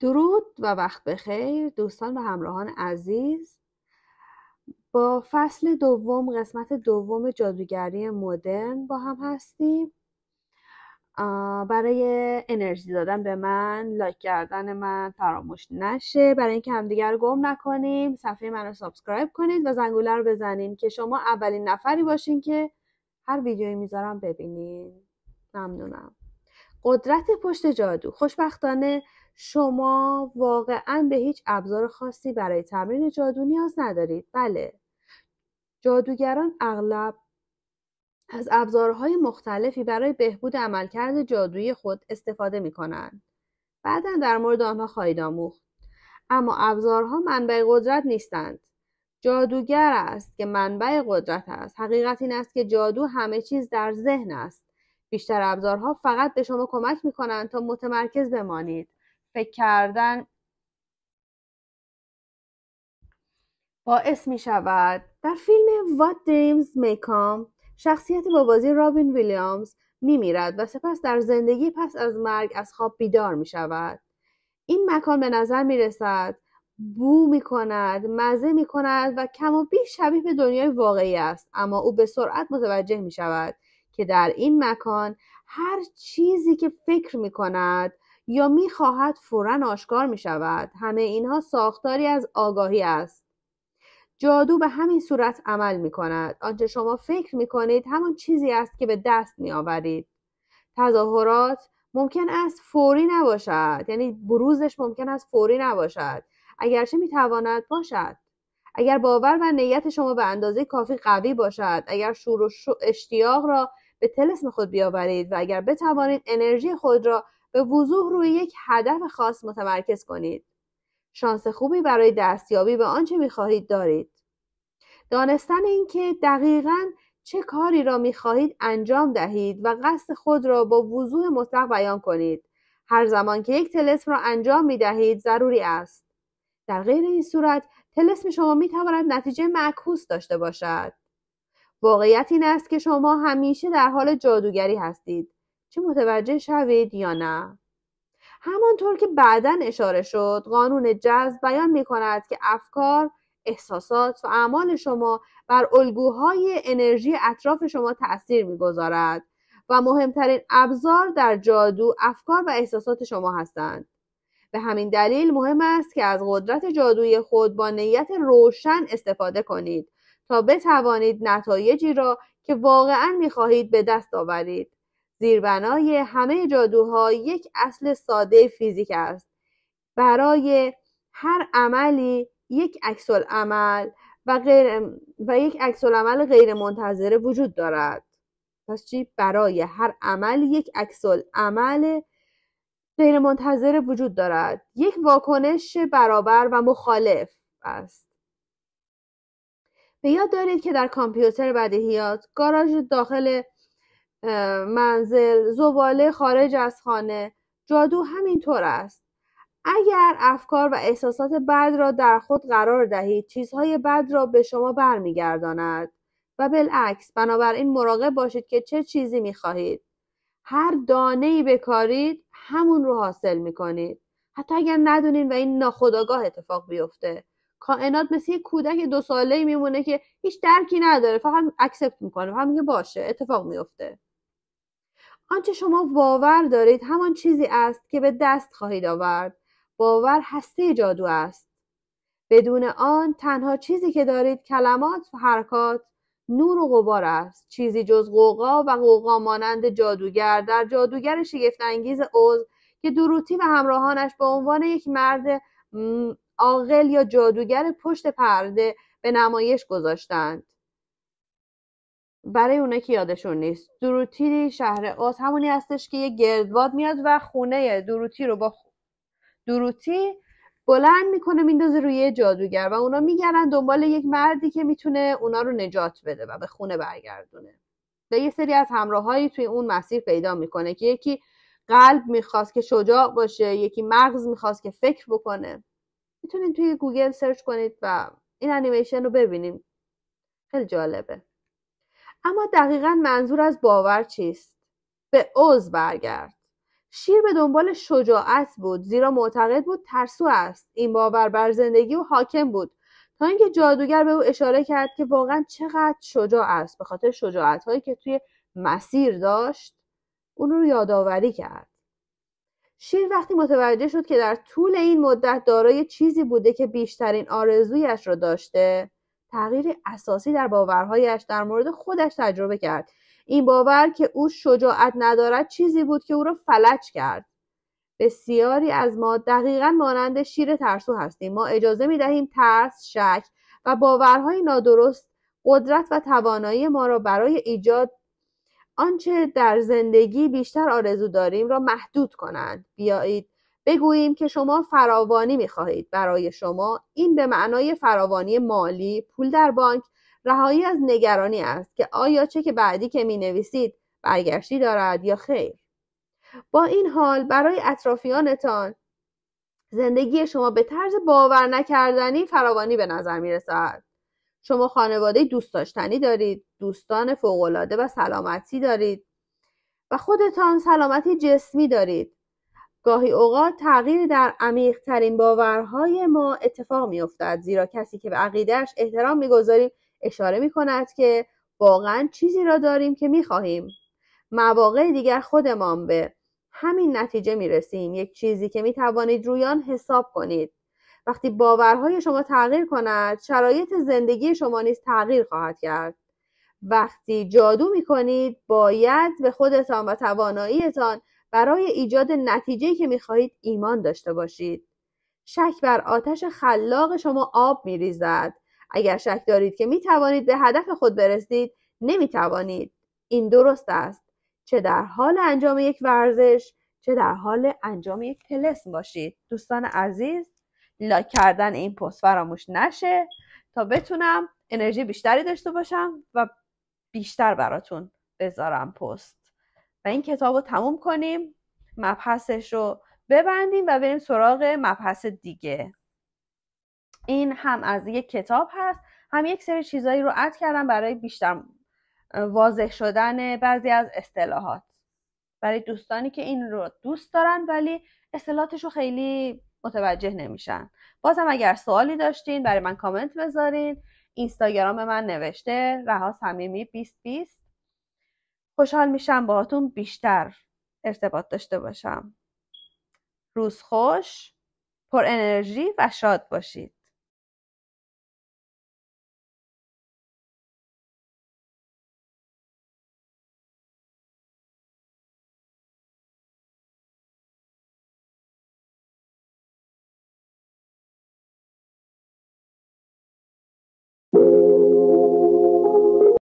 درود و وقت بخیر دوستان و همراهان عزیز با فصل دوم قسمت دوم جادوگری مدرن با هم هستیم برای انرژی دادن به من لایک کردن من فراموش نشه برای اینکه همدیگر گم نکنیم صفحه من رو سابسکرایب کنید و زنگوله رو بزنین که شما اولین نفری باشین که هر ویدیویی میذارم ببینین ممنونم قدرت پشت جادو خوشبختانه شما واقعا به هیچ ابزار خاصی برای تمرین جادو نیاز ندارید بله جادوگران اغلب از ابزارهای مختلفی برای بهبود عملکرد جادویی خود استفاده می کنند. بعدا در مورد آنها خواهید آموخت. اما ابزارها منبع قدرت نیستند. جادوگر است که منبع قدرت است. حقیقت این است که جادو همه چیز در ذهن است. بیشتر ابزارها فقط به شما کمک میکنن تا متمرکز بمانید فکر کردن باعث میشود. در فیلم What Dreams May Come شخصیت با بازی رابین ویلیامز میمیرد و سپس در زندگی پس از مرگ از خواب بیدار میشود. این مکان به نظر میرسد بو می کند مزه می کند و کم و بیش شبیه به دنیای واقعی است اما او به سرعت متوجه می شود که در این مکان هر چیزی که فکر می کند یا می خواهد فورا آشکار می شود همه اینها ساختاری از آگاهی است جادو به همین صورت عمل می کند آنچه شما فکر می کنید همان چیزی است که به دست می آورید تظاهرات ممکن است فوری نباشد یعنی بروزش ممکن است فوری نباشد اگرچه می تواند باشد اگر باور و نیت شما به اندازه کافی قوی باشد اگر شور و اشتیاق را به تلسم خود بیاورید و اگر بتوانید انرژی خود را به وضوح روی یک هدف خاص متمرکز کنید شانس خوبی برای دستیابی به آنچه میخواهید دارید دانستن اینکه دقیقا چه کاری را میخواهید انجام دهید و قصد خود را با وضوح مطلق بیان کنید هر زمان که یک تلسم را انجام میدهید ضروری است در غیر این صورت تلسم شما می تواند نتیجه معکوس داشته باشد واقعیت این است که شما همیشه در حال جادوگری هستید چه متوجه شوید یا نه همانطور که بعدا اشاره شد قانون جذب بیان می کند که افکار احساسات و اعمال شما بر الگوهای انرژی اطراف شما تأثیر میگذارد و مهمترین ابزار در جادو افکار و احساسات شما هستند به همین دلیل مهم است که از قدرت جادوی خود با نیت روشن استفاده کنید تا بتوانید نتایجی را که واقعا میخواهید به دست آورید زیربنای همه جادوها یک اصل ساده فیزیک است برای هر عملی یک عکس عمل و, و یک عکس عمل غیر منتظره وجود دارد پس چی برای هر عمل یک عکس عمل منتظر وجود دارد یک واکنش برابر و مخالف است به یاد دارید که در کامپیوتر بدیهیات گاراژ داخل منزل زباله خارج از خانه جادو همینطور است اگر افکار و احساسات بد را در خود قرار دهید چیزهای بد را به شما برمیگرداند و بالعکس بنابراین مراقب باشید که چه چیزی میخواهید هر دانه ای بکارید همون رو حاصل میکنید حتی اگر ندونین و این ناخداگاه اتفاق بیفته کائنات مثل یه کودک دو ساله میمونه که هیچ درکی نداره فقط اکسپت میکنه فقط میگه باشه اتفاق میفته آنچه شما باور دارید همان چیزی است که به دست خواهید آورد باور هسته جادو است بدون آن تنها چیزی که دارید کلمات و حرکات نور و غبار است چیزی جز قوقا و قوقا مانند جادوگر در جادوگر شگفتانگیز اوز که دروتی و همراهانش به عنوان یک مرد عاقل یا جادوگر پشت پرده به نمایش گذاشتند برای اونه که یادشون نیست دروتی شهر اوز همونی هستش که یه گردواد میاد و خونه دروتی رو با دروتی بلند میکنه میندازه روی جادوگر و اونا میگردن دنبال یک مردی که میتونه اونا رو نجات بده و به خونه برگردونه و یه سری از همراههایی توی اون مسیر پیدا میکنه که یکی قلب میخواست که شجاع باشه یکی مغز میخواست که فکر بکنه میتونید توی گوگل سرچ کنید و این انیمیشن رو ببینیم خیلی جالبه اما دقیقا منظور از باور چیست به عضو برگرد شیر به دنبال شجاعت بود زیرا معتقد بود ترسو است این باور بر زندگی او حاکم بود تا اینکه جادوگر به او اشاره کرد که واقعا چقدر شجاع است به خاطر شجاعت هایی که توی مسیر داشت اون رو یادآوری کرد شیر وقتی متوجه شد که در طول این مدت دارای چیزی بوده که بیشترین آرزویش را داشته تغییر اساسی در باورهایش در مورد خودش تجربه کرد این باور که او شجاعت ندارد چیزی بود که او را فلج کرد بسیاری از ما دقیقا مانند شیر ترسو هستیم ما اجازه می دهیم ترس شک و باورهای نادرست قدرت و توانایی ما را برای ایجاد آنچه در زندگی بیشتر آرزو داریم را محدود کنند بیایید بگوییم که شما فراوانی می خواهید برای شما این به معنای فراوانی مالی پول در بانک رهایی از نگرانی است که آیا که بعدی که می نویسید برگشتی دارد یا خیر با این حال برای اطرافیانتان زندگی شما به طرز باور نکردنی فراوانی به نظر می رسد. شما خانواده دوست داشتنی دارید، دوستان فوقالعاده و سلامتی دارید و خودتان سلامتی جسمی دارید. گاهی اوقات تغییر در ترین باورهای ما اتفاق میافتد زیرا کسی که به عقیدهش احترام میگذاریم اشاره می کند که واقعا چیزی را داریم که می خواهیم. مواقع دیگر خودمان به همین نتیجه می رسیم یک چیزی که می توانید رویان حساب کنید وقتی باورهای شما تغییر کند شرایط زندگی شما نیز تغییر خواهد کرد وقتی جادو می کنید باید به خودتان و تواناییتان برای ایجاد نتیجه که می خواهید ایمان داشته باشید شک بر آتش خلاق شما آب می ریزد اگر شک دارید که می توانید به هدف خود برسید نمی توانید این درست است چه در حال انجام یک ورزش چه در حال انجام یک تلسم باشید دوستان عزیز لایک کردن این پست فراموش نشه تا بتونم انرژی بیشتری داشته باشم و بیشتر براتون بذارم پست و این کتاب رو تموم کنیم مبحثش رو ببندیم و بریم سراغ مبحث دیگه این هم از یک کتاب هست هم یک سری چیزایی رو اد کردم برای بیشتر واضح شدن بعضی از اصطلاحات برای دوستانی که این رو دوست دارن ولی اصطلاحاتش رو خیلی متوجه نمیشن بازم اگر سوالی داشتین برای من کامنت بذارین اینستاگرام من نوشته رها صمیمی 2020 خوشحال میشم باهاتون بیشتر ارتباط داشته باشم روز خوش پر انرژی و شاد باشید